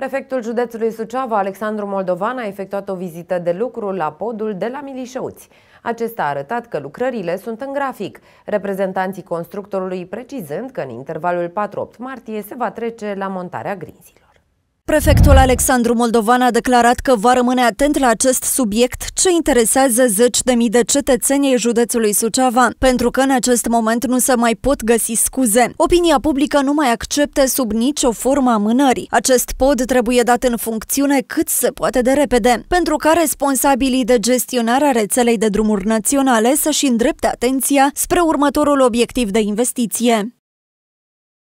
Prefectul județului Suceava, Alexandru Moldovan, a efectuat o vizită de lucru la podul de la Milișăuți. Acesta a arătat că lucrările sunt în grafic, reprezentanții constructorului precizând că în intervalul 4-8 martie se va trece la montarea grinzilor. Prefectul Alexandru Moldovan a declarat că va rămâne atent la acest subiect ce interesează zeci de mii de cetățenii județului Suceava, pentru că în acest moment nu se mai pot găsi scuze. Opinia publică nu mai acceptă sub nicio formă amânări. Acest pod trebuie dat în funcțiune cât se poate de repede, pentru ca responsabilii de gestionarea rețelei de drumuri naționale să-și îndrepte atenția spre următorul obiectiv de investiție.